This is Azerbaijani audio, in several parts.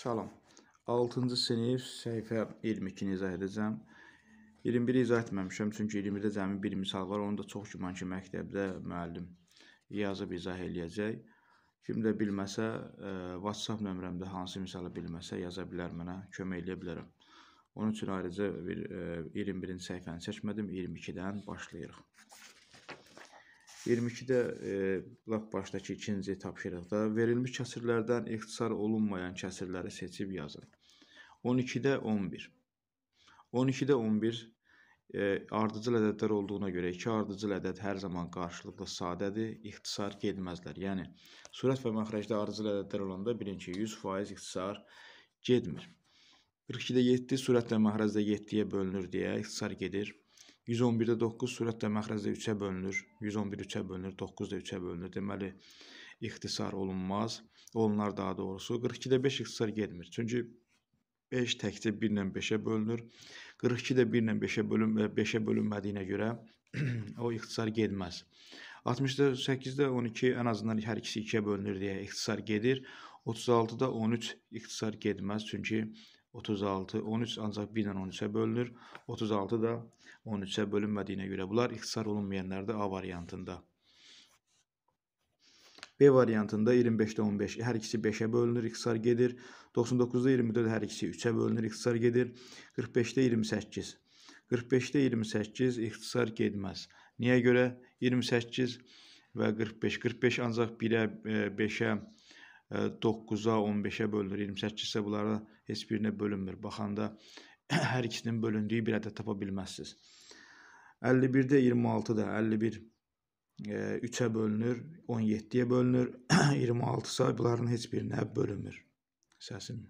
Salam. 6-cı sinif səhifə 22-ni izah edəcəm. 21-i izah etməmişəm, çünki 20-də cəmi bir misal var. Onu da çox güman ki, məktəbdə müəllim yazıb izah eləyəcək. Kim də bilməsə, e, WhatsApp nömrəmdə hansı misalı bilməsə yaza bilər mənə, kömək eləyə bilərəm. Onun üçün ayrıca bir e, 21-ci səhifəni seçmədim, 22-dən başlayırıq. 22-də e, blok başdakı ikinci tapşırıqda verilmiş kəsirlərdən ixtisar olunmayan kəsirləri seçib yazın. 12-də 11. 12-də 11 e, ardıcıl ədədlər olduğuna görə iki ardıcıl ədəd hər zaman qarşılıqlı sadədir, ixtisar getməzlər. Yəni sürət və məxrəcdə ardıcıl ədədlər olanda bilin ki, 100% ixtisar getmir. 42-də 7 sürətlə məxrəcdə 7-yə bölünür deyə ixtisar gedir. 111-də 9 sürətlə məxrəcdə 3-ə bölünür. 111 3-ə bölünür, 9 da 3-ə bölünür. Deməli ixtisar olunmaz. Onlar daha doğrusu 42-də 5 ixtisar getmir. Çünki 5 təkcə 1 ilə 5-ə bölünür. 42-də 1 ilə 5-ə bölün 5-ə e, bölünmədiyinə görə o ixtisar getməz. 60-da 8-də 12 ən azından hər ikisi 2-yə bölünür deyə ixtisar gedir. 36-da 13 ixtisar getməz çünki 36 13 ancaq 1 ilə 13-ə bölünür. 36 da 13'e bölünmediğine göre bunlar ihtisar olunmayanlar da A variantında. B variantında 25'də 15 hər ikisi 5-ə bölünür, ixtisar gedir. 99-da 24 hər ikisi 3-ə bölünür, ixtisar gedir. 45-də 28. 45-də 28 ixtisar getməz. Niyə görə 28 və 45? 45 ancaq 1-ə, 5-ə, 9-a, 15-ə bölünür. 28 isə bunlara heç birinə bölünmür. Baxanda hər ikisinin bölündüyü bir ədəd tapa bilməzsiniz. 51-də 26-da 51 3-ə e, bölünür, 17-yə bölünür, 26 sayıların heç birinə bölünmür. Səsim.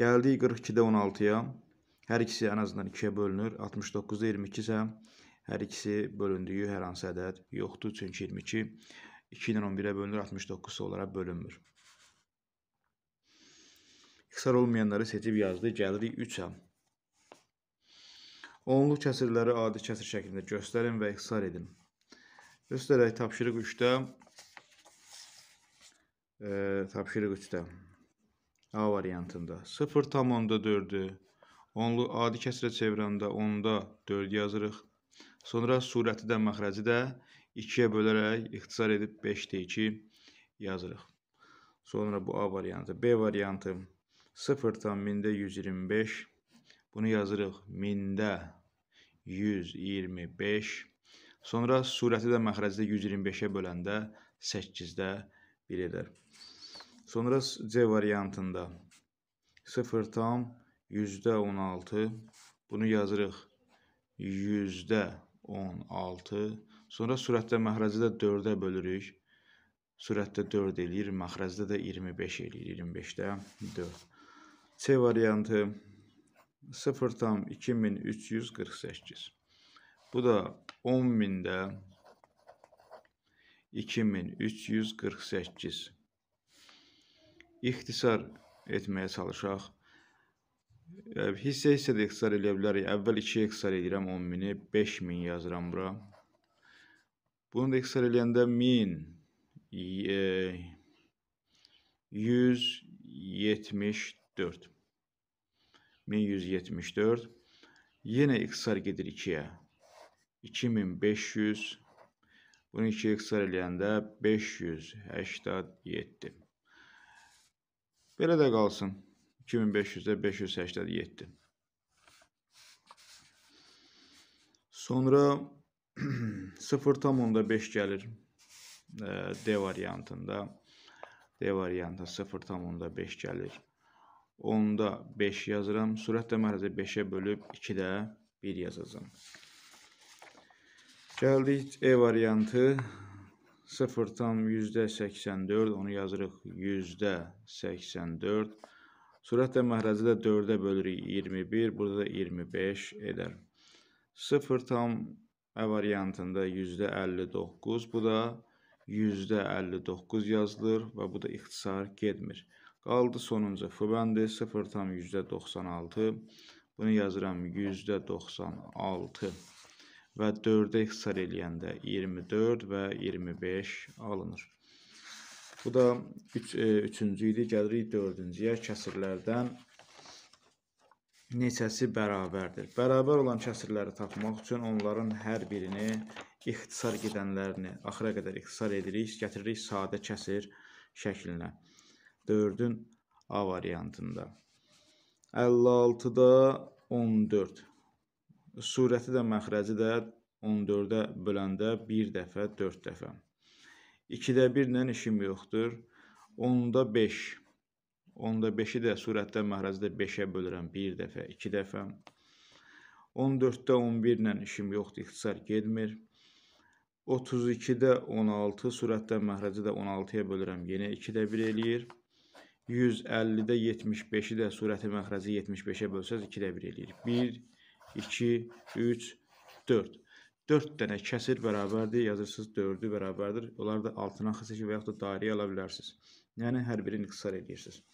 Gəldik 42-də 16-ya. Hər ikisi ən azından 2-yə bölünür. 69-da 22 isə hər ikisi bölündüyü hər hansı ədəd yoxdur. Çünki 22 2 ilə 11-ə bölünür, 69 olaraq bölünmür. Qısar olmayanları seçib yazdı. Gəlirik 3-ə. Onluq kəsirləri adi kəsir şəklində göstərin və ixtisar edin. Göstərək tapşırıq 3-də e, tapşırıq 3-də A variantında 0,4-ü onlu adi kəsirə çevirəndə onda 4 yazırıq. Sonra surəti də məxrəci də 2-yə bölərək ixtisar edib 5 deyir ki, yazırıq. Sonra bu A variantı, B variantı 0 tam mində 125. Bunu yazırıq mində 125. Sonra sürəti də məxrəcdə 125-ə böləndə 8-də 1 edər. Sonra C variantında 0 tam yüzdə 16. Bunu yazırıq yüzdə 16. Sonra sürətdə məxrəcdə 4-ə bölürük. Sürətdə 4 eləyir, məxrəcdə də 25 eləyir. 25-də 4. C variantı 0 tam 2348. Bu da 10 binde 2348. İxtisar etməyə çalışaq. E, hissə hissə də ixtisar eləyə bilərik. Əvvəl 2 ixtisar edirəm 10 mini, 5 min yazıram bura. Bunu da ixtisar eləyəndə 1000 174 e, 1174. Yine iqtisar gedir 2-yə. 2500. Bunu 2-yə iqtisar eləyəndə 587. Belə də qalsın. 2500-də 587. Sonra 0,5 gəlir D variantında. D variantında 0,5 gəlir. Onda 5 yazıram. Sürət deməlidir 5-ə bölüb 2 də 1 yazacam. Gəldik E variantı. 0 tam %84 onu yazırıq %84. Sürət də məhrəzi də 4-ə bölürük 21, burada da 25 edər. 0 tam ə variantında %59, bu da %59 yazılır və bu da ixtisar getmir. Qaldı sonuncu f bəndi 0 tam %96. Bunu yazıram %96 və 4-ə ixtisar eləyəndə 24 və 25 alınır. Bu da 3 üç, 3-cü e, idi. Gəlirik 4-cüyə. Kəsirlərdən neçəsi bərabərdir? Bərabər olan kəsirləri tapmaq üçün onların hər birini ixtisar gedənlərini axıra qədər ixtisar edirik, gətiririk sadə kəsir şəklinə. 4-ün A variantında. 56-da 14. Surəti də, məxrəci də 14-ə böləndə 1 dəfə, 4 dəfə. 2-də 1 ilə işim yoxdur. 10-da 5. 10-da 5-i də surətdə, məxrəcdə 5-ə bölürəm 1 dəfə, 2 dəfə. 14-də 11 ilə işim yoxdur, ixtisar getmir. 32-də 16, surətdə, məxrəcdə 16-ya bölürəm, yenə 2-də 1 eləyir. 16 150-də 75-i də surəti məxrəci 75-ə bölsəz 2-də 1 eləyir. 1, 2, 3, 4. 4 dənə kəsir bərabərdir, yazırsınız 4-ü bərabərdir. Onlar da altından xəsis və yaxud da dairəyə ala bilərsiniz. Yəni hər birini qısar eləyirsiniz.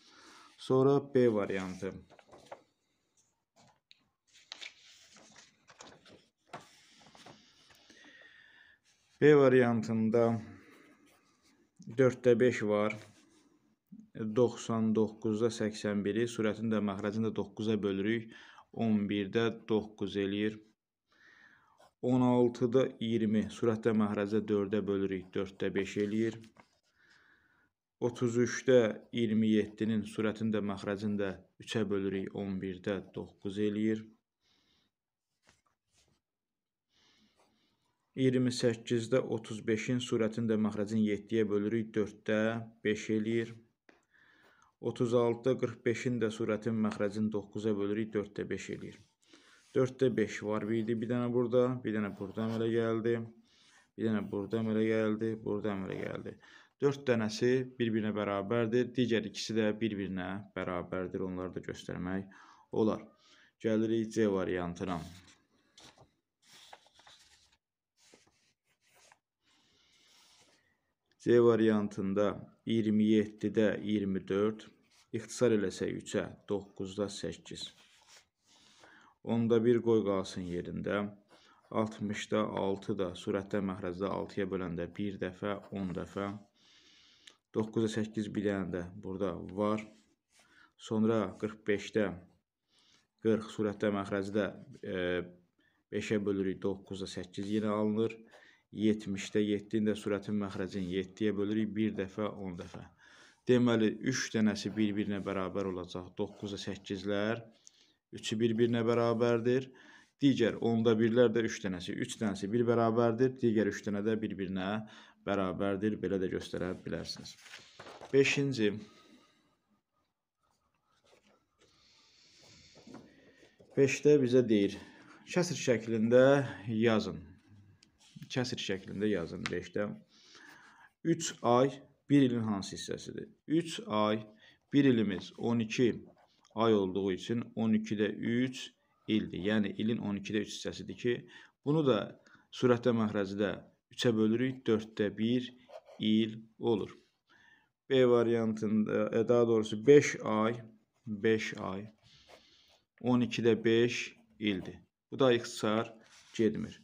Sonra B variantı. B variantında 4-də 5 var. 99-da 81-i, sürətin də məxrəcini də 9-a bölürük. 11-də 9 eləyir. 16-da 20, sürət də məxrəcə 4-ə bölürük, 4-də 5 eləyir. 33-də 27-nin sürətini də məxrəcini də 3-ə bölürük, 11-də 9 eləyir. 28-də 35-in sürətini də məxrəcini 7-yə bölürük, 4-də 5 eləyir. 36-da 45-in də surətin məxrəcini 9-a bölürük, 4-də 5 eləyir. 4-də 5 var idi, bir dənə burada, bir dənə burada əmələ gəldi. Bir dənə burada əmələ gəldi, burada əmələ gəldi. 4 dənəsi bir-birinə bərabərdir, digər ikisi də bir-birinə bərabərdir. Onları da göstərmək olar. Gəlirik C variantına. C variantında 27-də 24, ixtisar eləsək 3-ə 9-da 8. Onda 1 qoy qalsın yerində. 60-da 6-da sürətdə məhrəcdə 6-ya böləndə 1 dəfə, 10 dəfə. 9-da 8 bir dənə də burada var. Sonra 45-də 40 sürətdə məhrəcdə e, 5-ə bölürük 9-da 8 yenə alınır. 70-də 7-ni də sürətin məxrəcini 7-yə bölürük bir dəfə 10 dəfə. Deməli 3 dənəsi bir-birinə bərabər olacaq. 9-a 8-lər 3-ü bir-birinə bərabərdir. Digər 10-da 1-lər də 3 dənəsi, 3 dənəsi bir bərabərdir. Digər 3 dənə də bir-birinə bərabərdir. Belə də göstərə bilərsiniz. 5-ci Beşdə bizə deyir, kəsir şəklində yazın kəsir şəklində yazın 5-dən. 3 ay 1 ilin hansı hissəsidir? 3 ay 1 ilimiz 12 ay olduğu üçün 12-də 3 ildir. Yəni ilin 12-də 3 hissəsidir ki, bunu da sürətdə məhrəcdə 3-ə bölürük, 4-də 1 il olur. B variantında, e, daha doğrusu 5 ay, 5 ay, 12-də 5 ildir. Bu da ixtisar getmir.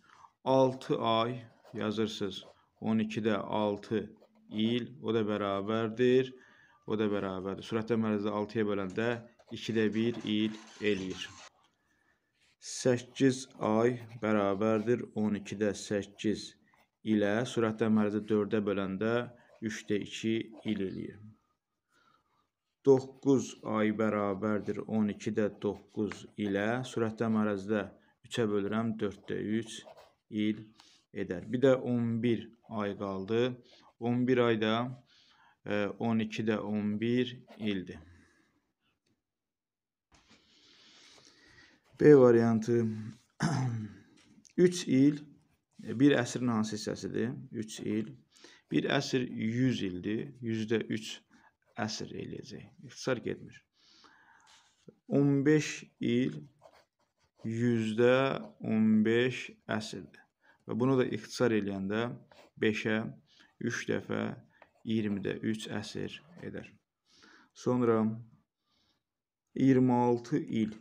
6 ay yazırsınız. 12-də 6 il, o da bərabərdir. O da bərabərdir. Sürətlə mərəzi 6-ya böləndə 2-də 1 il eləyir. 8 ay bərabərdir 12-də 8 ilə sürətlə mərəzi 4-ə böləndə 3-də 2 il eləyir. 9 ay bərabərdir 12-də 9 ilə sürətlə mərəzdə 3-ə bölürəm 4-də 3 il edər. Bir də 11 ay qaldı. 11 ayda 12-də 11 ildir. B variantı 3 il e, bir əsrin hansı hissəsidir? 3 il. Bir əsr 100 ildir. 100-də 3 əsr eləyəcək. İxtisar getmir. 15 il yüzdə 15 əsrdir. Və bunu da ixtisar eləyəndə 5-ə 3 dəfə 20-də 3 əsr edər. Sonra 26 il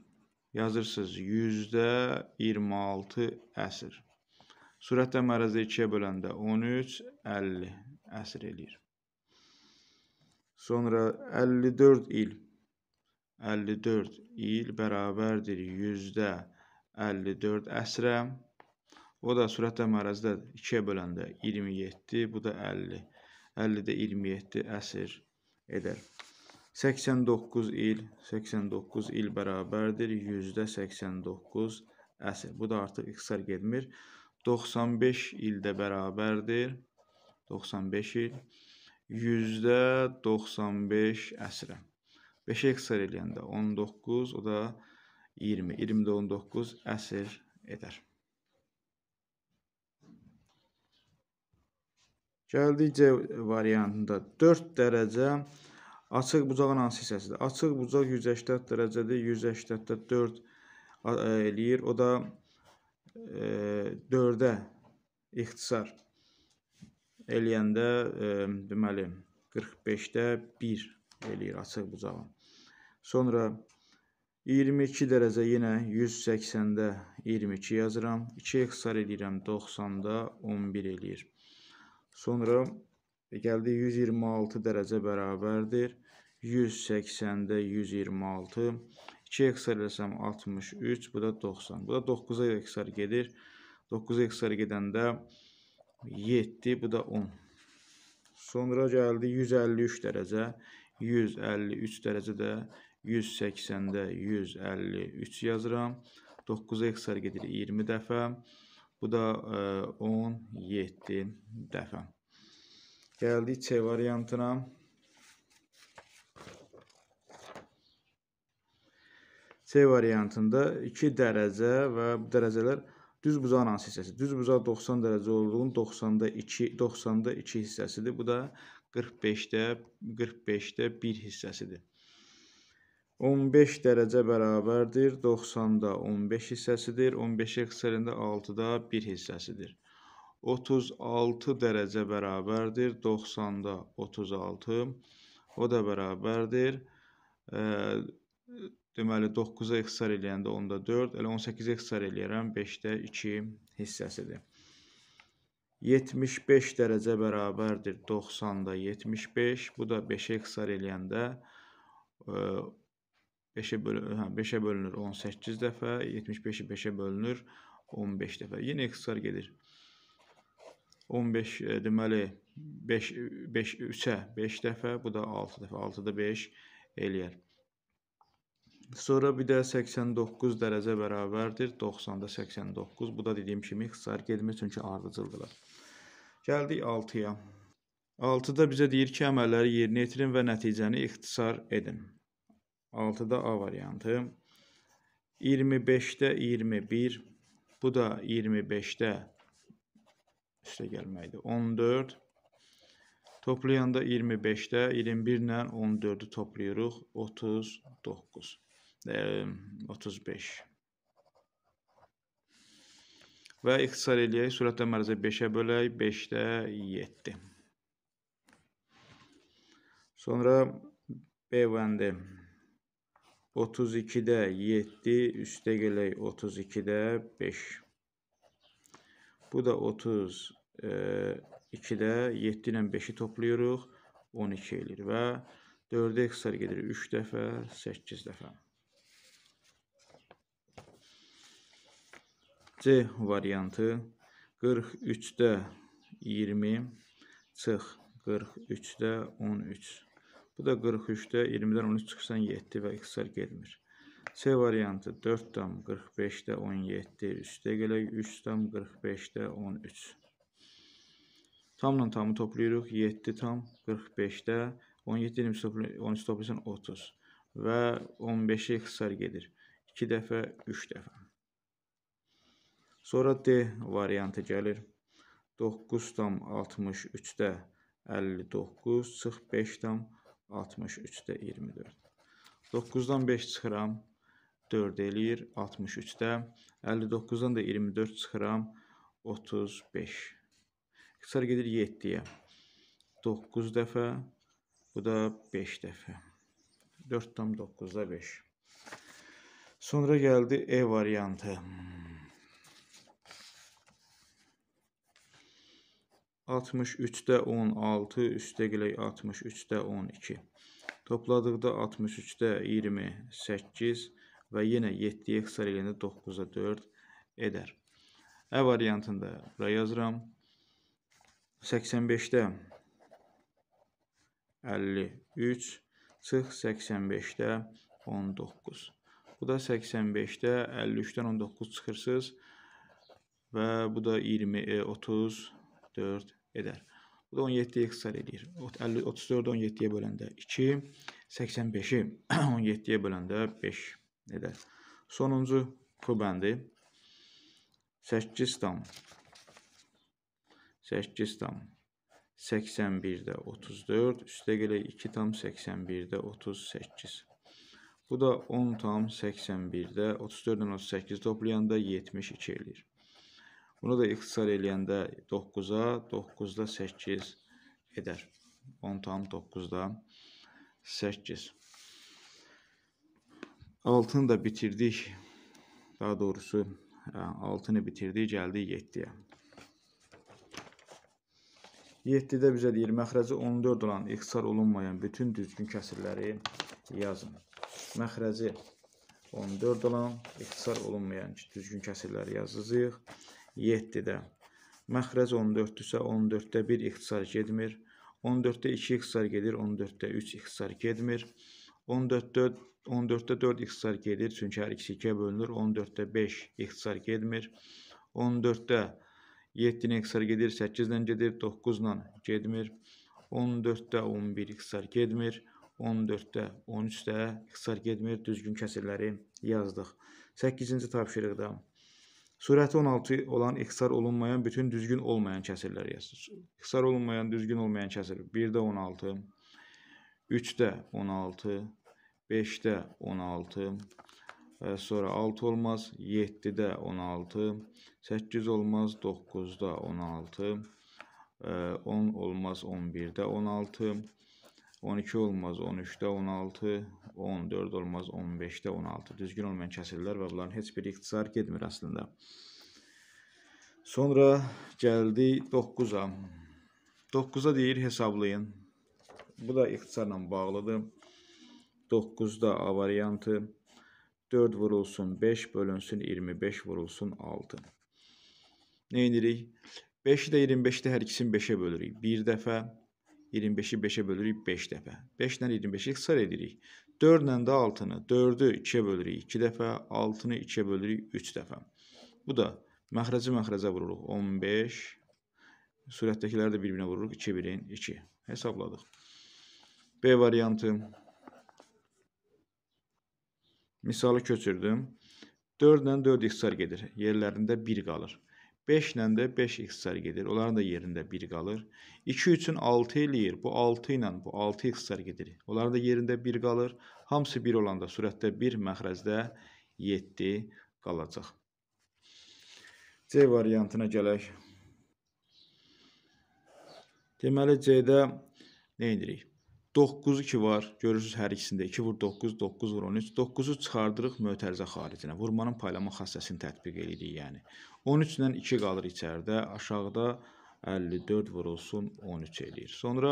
yazırsınız. Yüzdə 26 əsr. Sürətlə mərəzi 2-yə böləndə 13, 50 əsr eləyir. Sonra 54 il 54 il bərabərdir yüzdə 100 54 əsrə. O da sürətlə mərəzdədir. 2-yə böləndə 27, bu da 50. 50 də 27 əsr edər. 89 il, 89 il bərabərdir %89 əsr. Bu da artıq ixtisar getmir. 95 ildə bərabərdir. 95 il %95 əsrə. 5-ə ixtisar eləyəndə 19, o da 19. 20, 20 də 19 əsr edər. Gəldik C variantında 4 dərəcə açıq bucağın hansı hissəsidir? Açıq bucaq 180 dərəcədir. 180-də 4 e, eləyir. O da e, 4-ə ixtisar eləyəndə e, deməli 45-də 1 eləyir açıq bucağın. Sonra 22 dərəcə yenə 180-də 22 yazıram. 2 eksar edirəm 90-da 11 eləyir. Sonra gəldi 126 dərəcə bərabərdir. 180-də 126. 2 eksar eləsəm 63, bu da 90. Bu da 9-a eksar gedir. 9-a eksar gedəndə 7, bu da 10. Sonra gəldi 153 dərəcə. 153 dərəcədə 180-də 153 yazıram. 9-a eksar gedir 20 dəfə. Bu da ə, e, 17 dəfə. Gəldik C variantına. C variantında 2 dərəcə və bu dərəcələr düz buzağın hansı hissəsi? Düz buzaq 90 dərəcə olduğunun 90-da 2, 90-da 2 hissəsidir. Bu da 45-də 45-də 1 hissəsidir. 15 dərəcə bərabərdir 90-da 15 hissəsidir, 15 ekserində 6-da 1 hissəsidir. 36 dərəcə bərabərdir 90-da 36, o da bərabərdir e, deməli 9-a eksər eləyəndə onda 4, elə 18 eksər eləyirəm, 5-də 2 hissəsidir. 75 dərəcə bərabərdir 90-da 75, bu da 5-ə eksər eləyəndə 5-ə bölünür, hə, 5-ə bölünür 18 dəfə, 75-i 5-ə bölünür 15 dəfə. Yenə ixtisar gedir. 15 deməli 5 5 3-ə 5 dəfə, bu da 6 dəfə. 6 da 5 eləyər. Sonra bir də 89 dərəcə bərabərdir 90-da 89. Bu da dediyim kimi ixtisar getmir çünki ardıcıldılar. Gəldik 6-ya. 6-da bizə deyir ki, əməlləri yerinə yetirin və nəticəni ixtisar edin. 6-da A variantı. 25-də 21. Bu da 25-də üstə gəlməkdir. 14. Toplayanda 25-də 21 ilə 14-ü toplayırıq. 39. E, 35. Və ixtisar eləyək. Sürətlə mərcə 5-ə bölək. 5-də 7. Sonra B vəndi. 32-də 7 üstə gələk 32-də 5. Bu da 32-də e, 7 ilə 5-i toplayırıq. 12 eləyir və 4-ə qısar gedir 3 dəfə, 8 dəfə. C variantı 43-də 20 çıx 43-də 13. Bu da 43-də 20-dən 13 çıxırsan 7 və ixtisar gelmir. C variantı 4 tam 45-də 17 üstə gələk 3 tam 45-də 13. Tamla tamı toplayırıq 7 tam 45-də 17 13 toplasan 30 və 15-i ixtisar gedir. 2 dəfə 3 dəfə. Sonra D variantı gəlir. 9 tam 63-də 59 çıx 5 tam 63. 63'də 24. 9'dan dan 5 çıxıram. 4 eləyir 63-də. 59 da 24 çıxıram. 35. Qısar gedir 7'ye 9 dəfə, bu da 5 dəfə. 4 tam 9-da 5. Sonra geldi E variantı. 63-də 16, üstə gələk 63-də 12. Topladıqda 63-də 28 və yenə 7-yə xısar eləyəndə 9-a 4 edər. Ə variantında bura yazıram. 85-də 53 çıx 85-də 19. Bu da 85-də 53-dən 19 çıxırsınız və bu da 20 30 e, 44 edər. Bu da 17-yə ixtisar edir. 34-ü 17-yə böləndə 2, 85-i 17-yə böləndə 5 edər. Sonuncu Q bəndi 8 tam 8 tam 81-də 34, üstə gələ 2 tam 81-də 38. Bu da 10 tam 81-də 34-dən 38 toplayanda 72 eləyir. Bunu da ixtisar eləyəndə 9-a 9-da 8 edər. 10 tam 9-da 8. Altını da bitirdik. Daha doğrusu 6-nı hə, bitirdik, gəldik 7-yə. 7-də bizə deyir, məxrəci 14 olan ixtisar olunmayan bütün düzgün kəsirləri yazın. Məxrəci 14 olan ixtisar olunmayan düzgün kəsirləri yazırıq. 7-də. Məxrəc 14-dürsə 14-də 1 ixtisar getmir. 14-də 2 ixtisar gedir, 14-də 3 ixtisar getmir. 14-də 14-də 4 ixtisar gedir, çünki hər ikisi 2-yə bölünür. 14-də 5 ixtisar getmir. 14-də 7-nin ixtisar gedir, 8-lə gedir, 9-la getmir. 14-də 11 ixtisar getmir. 14-də 13-də ixtisar getmir. Düzgün kəsirləri yazdıq. 8-ci tapşırıqda Sürəti 16 olan ixtisar olunmayan bütün düzgün olmayan kəsirlər yazırıq. İxtisar olunmayan düzgün olmayan kəsir 1-də 16, 3-də 16, 5-də 16, sonra 6 olmaz, 7-də 16, 8 olmaz, 9-da 16, 10 olmaz 11-də 16, 12 olmaz, 13-də 16, 14 olmaz, 15-də 16. Düzgün olmayan kəsirlər və bunların heç biri ixtisar getmir əslində. Sonra gəldi 9-a. 9-a deyir hesablayın. Bu da ixtisarla bağlıdır. 9-da A variantı 4 vurulsun 5 bölünsün 25 vurulsun 6. Nə edirik? 5-i də 25-i də hər ikisini 5-ə bölürük. Bir dəfə 25-i 5-ə bölürük 5 dəfə. 5 ilə 25-i ixtisar edirik. 4 ilə də 6-nı, 4-ü 2-yə bölürük 2 dəfə, 6-nı 2-yə bölürük 3 dəfə. Bu da məxrəci məxrəcə vururuq. 15 sürətdəkiləri də bir-birinə vururuq. 2 1-in 2. Hesabladıq. B variantı misalı köçürdüm. 4 ilə 4 ixtisar gedir. Yerlərində 1 qalır. 5 ilə də 5 ixtisar gedir. Onların da yerində 1 qalır. 2 üçün 6 eləyir. Bu 6 ilə bu 6 ixtisar gedir. Onların da yerində 1 qalır. Hamısı 1 olanda sürətdə 1, məxrəcdə 7 qalacaq. C variantına gələk. Deməli C-də nə edirik? 9 2 var. Görürsüz hər ikisində 2 vur 9, 9 vur 13. 9-u çıxardırıq mötərizə xaricinə. Vurmanın paylama xassəsini tətbiq edirik, yəni. 13-dən 2 qalır içəridə. Aşağıda 54 vurulsun 13 eləyir. Sonra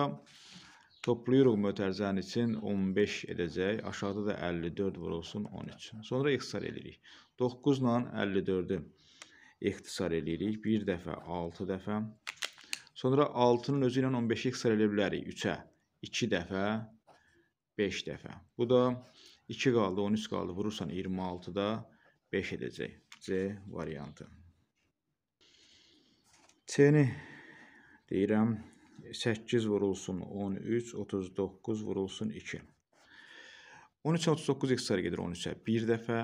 toplayırıq mötərizənin için 15 edəcək. Aşağıda da 54 vurulsun 13. Sonra ixtisar edirik. 9 ilə 54-ü ixtisar edirik. 1 dəfə, 6 dəfə. Sonra 6-nın özü ilə 15-i ixtisar edə bilərik 3-ə. 2 dəfə, 5 dəfə. Bu da 2 qaldı, 13 qaldı. Vurursan 26-da 5 edəcək. C variantı. C-ni deyirəm 8 vurulsun 13, 39 vurulsun 2. 13 39 ekstra gedir 13-ə 1 dəfə,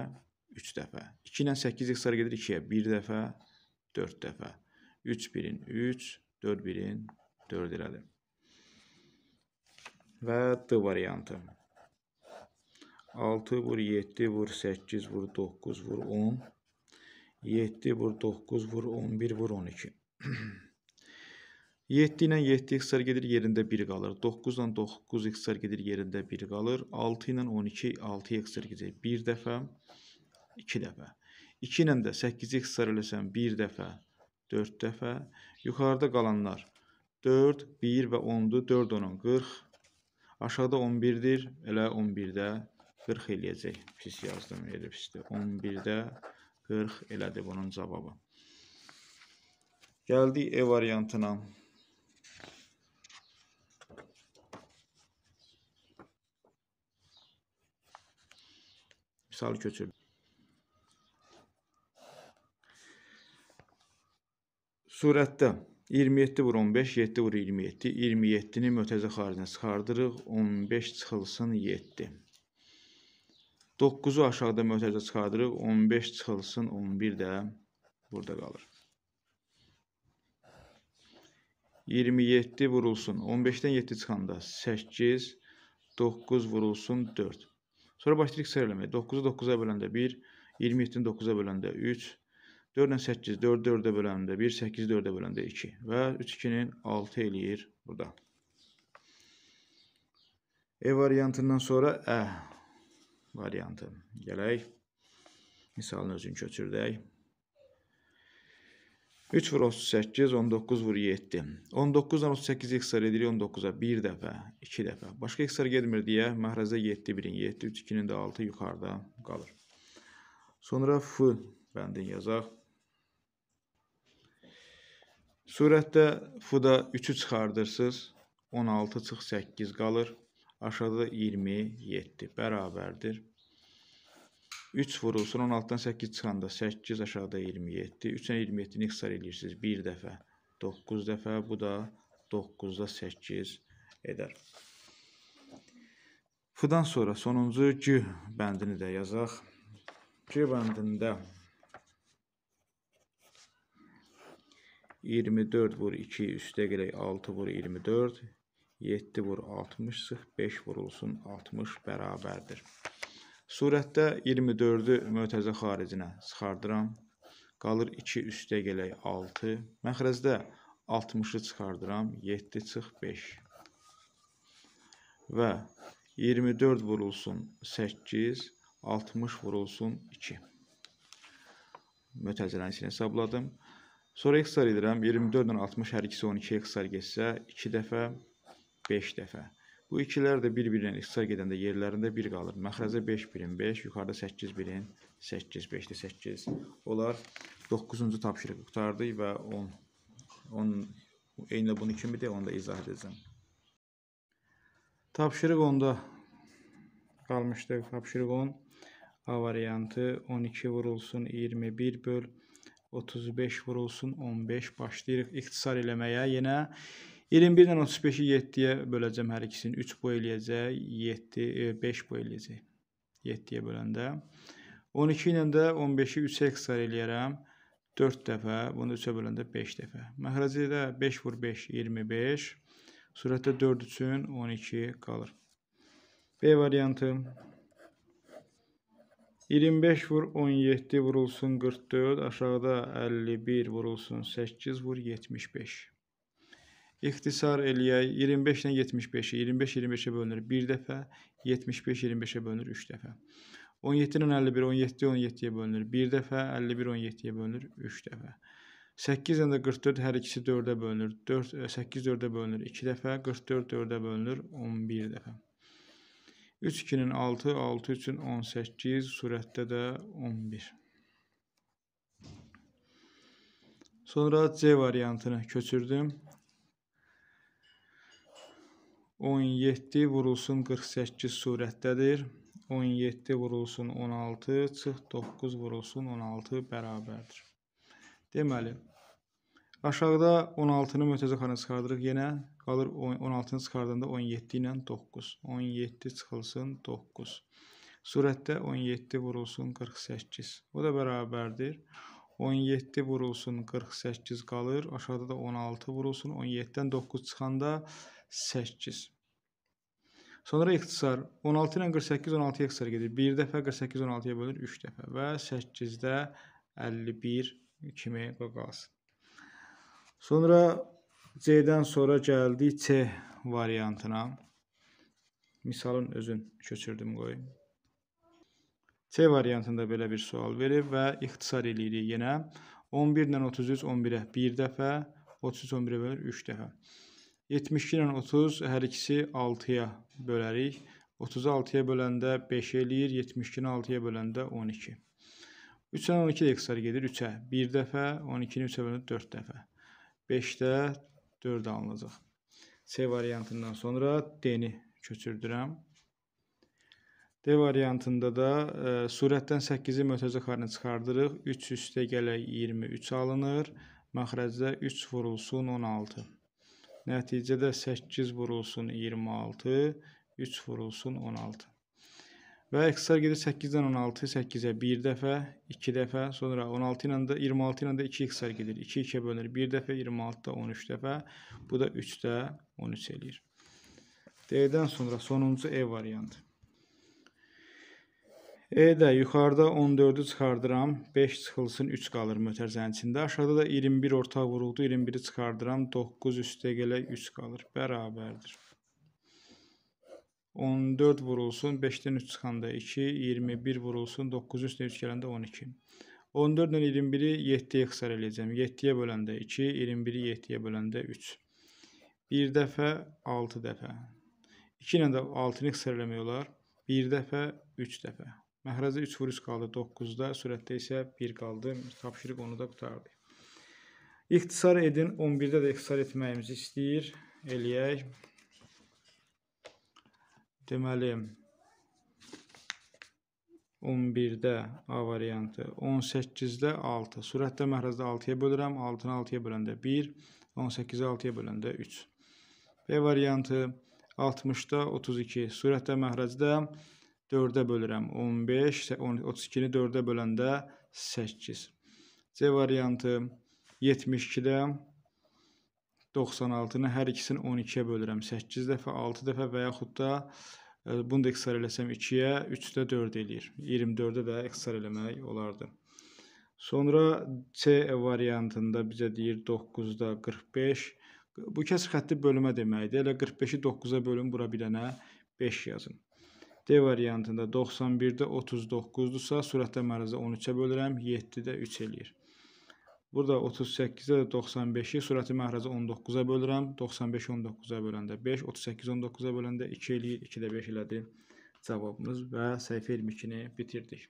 3 dəfə. 2 ilə 8 ekstra gedir 2-yə 1 dəfə, 4 dəfə. 3 1-in 3, 4 1-in 4 elədir. Və D variantı. 6 vur 7 vur 8 vur 9 vur 10. 7 vur 9 vur 11 vur 12. 7 ilə 7 x-lər gedir, yerində 1 qalır. 9 ilə 9 x-lər gedir, yerində 1 qalır. 6 ilə 12 6 x-lər gedir. 1 dəfə, 2 dəfə. 2 ilə də 8 x-lər eləsən 1 dəfə, 4 dəfə. Yuxarıda qalanlar 4, 1 və 10-dur. 4 10 40. Aşağıda 11-dir. Elə 11-də 40 eləyəcək. Pis yazdım, elə pisdir. 11-də 40 elədi bunun cavabı. Gəldik E variantına. Misal köçür. Surətdə 27 vur 15, 7 vur 27, 27-ni mötəzə xaricinə çıxardırıq, 15 çıxılsın 7. 9-u aşağıda mötəzə çıxardırıq, 15 çıxılsın 11 də burada qalır. 27 vurulsun. 15-dən 7 çıxanda 8, 9 vurulsun 4. Sonra başlayırıq sər eləməyə. 9-u 9-a böləndə 1, 27-ni 9-a böləndə 3, 4-lə 8, 4 4-ə böləndə 1, 8 4-ə böləndə 2 və 3 2-nin 6 eləyir burada. E variantından sonra ə variantı. Gələk misalın özünü köçürdək. 3 vur 38, 19 vur 7. 19-dan 38 ekstra edirik 19-a 1 dəfə, 2 dəfə. Başqa ekstra getmir deyə məhrəzdə 7 birin 7, 3 2-nin də 6 yuxarıda qalır. Sonra F bəndini yazaq. Surətdə F-da 3-ü çıxardırsınız. 16 çıx 8 qalır. Aşağıda 27 bərabərdir. 3 vurulsun, 16-dan 8 çıxanda 8 aşağıda 27. 3-dən 27-ni ixtisar edirsiniz 1 dəfə, 9 dəfə, bu da 9-da 8 edər. F-dan sonra sonuncu G bəndini də yazaq. G bəndində 24 vur 2 üstə gələk 6 vur 24, 7 vur 60 sıx, 5 vurulsun 60 bərabərdir. Surətdə 24-ü mötəzə xaricinə çıxardıram. Qalır 2 üstə gələk 6. Məxrəcdə 60-ı çıxardıram. 7 çıx 5. Və 24 vurulsun 8, 60 vurulsun 2. Mötəzələnisini hesabladım. Sonra eksar edirəm. 24 ilə 60 hər ikisi 12 eksar getsə 2 dəfə, 5 dəfə. Bu ikilər də bir-birinə ixtisar gedəndə yerlərində 1 qalır. Məxrəcə 5 birim 5, yuxarıda 8 birim 8, 5-də 8. Onlar 9-cu tapşırığı qurtardıq və 10 10 eyni bunu kimidir, onu da izah edəcəm. Tapşırıq 10-da qalmışdı. Tapşırıq 10 A variantı 12 vurulsun 21 böl 35 vurulsun 15 başlayırıq ixtisar eləməyə. Yenə 21-lə 35-i 7-yə böləcəm hər ikisini. 3 bu eləyəcək, 7, 5 bu eləyəcək. 7-yə böləndə. 12 ilə də 15-i 3-ə qısar eləyərəm. 4 dəfə, bunu 3-ə böləndə 5 dəfə. Məxrəcə də 5 vur 5, 25. Sürətdə 4 üçün 12 qalır. B variantı. 25 vur 17 vurulsun 44, aşağıda 51 vurulsun 8 vur 75. İxtisar eləyək. 25 ilə 75-i. 25 25-ə bölünür 1 dəfə, 75 25-ə bölünür 3 dəfə. 17 ilə 51 17 17-yə bölünür 1 dəfə, 51 17-yə bölünür 3 dəfə. 8 ilə də 44 hər ikisi 4-ə bölünür. 4 8 4-ə bölünür 2 dəfə, 44 4-ə bölünür 11 dəfə. 3 2-nin 6, 6 üçün 18, sürətdə də 11. Sonra C variantını köçürdüm. 17 vurulsun 48 surətdədir. 17 vurulsun 16, çıx 9 vurulsun 16 bərabərdir. Deməli, aşağıda 16-nı mötəzə xana çıxardırıq yenə, qalır 16-nı çıxardanda 17 ilə 9. 17 çıxılsın 9. Surətdə 17 vurulsun 48. O da bərabərdir. 17 vurulsun 48 qalır. Aşağıda da 16 vurulsun. 17-dən 9 çıxanda 48. 8. Sonra ixtisar 16 ilə 48 16-ya ixtisar gedir. 1 dəfə 48 16-ya bölür 3 dəfə və 8-də 51 kimi qalsın. Sonra C-dən sonra gəldik C variantına. Misalın özün köçürdüm qoyun. C variantında belə bir sual verib və ixtisar eləyirik yenə. 11 ilə 33 11-ə 1 dəfə, 33 11-ə bölür 3 dəfə. 72 ilə 30 hər ikisi 6-ya bölərik. 30-u 6-ya böləndə 5 eləyir, 72-ni 6-ya böləndə 12. 3-dən 12 də ekstra gedir 3-ə. 1 dəfə, 12-ni 3-ə böləndə 4 dəfə. 5-də 4 alınacaq. C variantından sonra D-ni köçürdürəm. D variantında da e, surətdən 8-i mötəzək halinə çıxardırıq. 3 üstə gələk 23 alınır. Məxrəcdə 3 vurulsun 16. Nəticədə 8 vurulsun 26, 3 vurulsun 16. Və əksər gedir 8-dən 16, 8-ə 1 dəfə, 2 dəfə, sonra 16 ilə də 26 ilə də 2 əksər gedir. 2 2-yə bölünür 1 dəfə, 26 da 13 dəfə. Bu da 3-də 13 eləyir. D-dən sonra sonuncu E variantı. E də yuxarıda 14-ü çıxardıram, 5 çıxılsın, 3 qalır mötərizənin içində. Aşağıda da 21 ortaq vuruldu, 21-i çıxardıram, 9 üstə gələ 3 qalır, bərabərdir. 14 vurulsun, 5-dən 3 çıxanda 2, 21 vurulsun, 9 üstə 3 gələndə 12. 14 ilə 21-i 7-yə xısar eləyəcəm. 7-yə böləndə 2, 21-i 7-yə böləndə 3. Bir dəfə, 6 dəfə. 2 ilə də 6-nı xısar eləmək olar. 1 dəfə, 3 dəfə. Məxrəcdə 3 vuruş qaldı 9-da, sürətdə isə 1 qaldı. Tapşırıq onu da qutardı. İxtisar edin. 11-də də ixtisar etməyimizi istəyir. Eləyək. Deməli 11-də A variantı, 18-də 6. Sürətdə məhrəcdə 6-ya bölürəm, 6-nı 6-ya böləndə 1, 18-i 6-ya böləndə 3. B variantı 60-da 32. Sürətdə məhrəcdə 6 4-ə bölürəm 15, 32-ni 4-ə böləndə 8. C variantı 72-də 96-nı hər ikisini 12-yə bölürəm. 8 dəfə, 6 dəfə və yaxud da e, bunu da ekstra eləsəm 2-yə, 3-də 4 eləyir. 24-də də ekstra eləmək olardı. Sonra C variantında bizə deyir 9-da 45. Bu kəsr xətti bölmə deməkdir. Elə 45-i 9-a bölün, bura bir dənə 5 yazın. D variantında 91-də 39-dursa, sürətlə mərəzə 13-ə bölürəm, 7-də 3 eləyir. Burada 38-də 95-i sürəti məhrəcə 19-a bölürəm. 95-i 19-a böləndə 5, 38-i 19-a böləndə 2 eləyir. 2-də 5 elədi cavabımız və səhifə 22-ni bitirdik.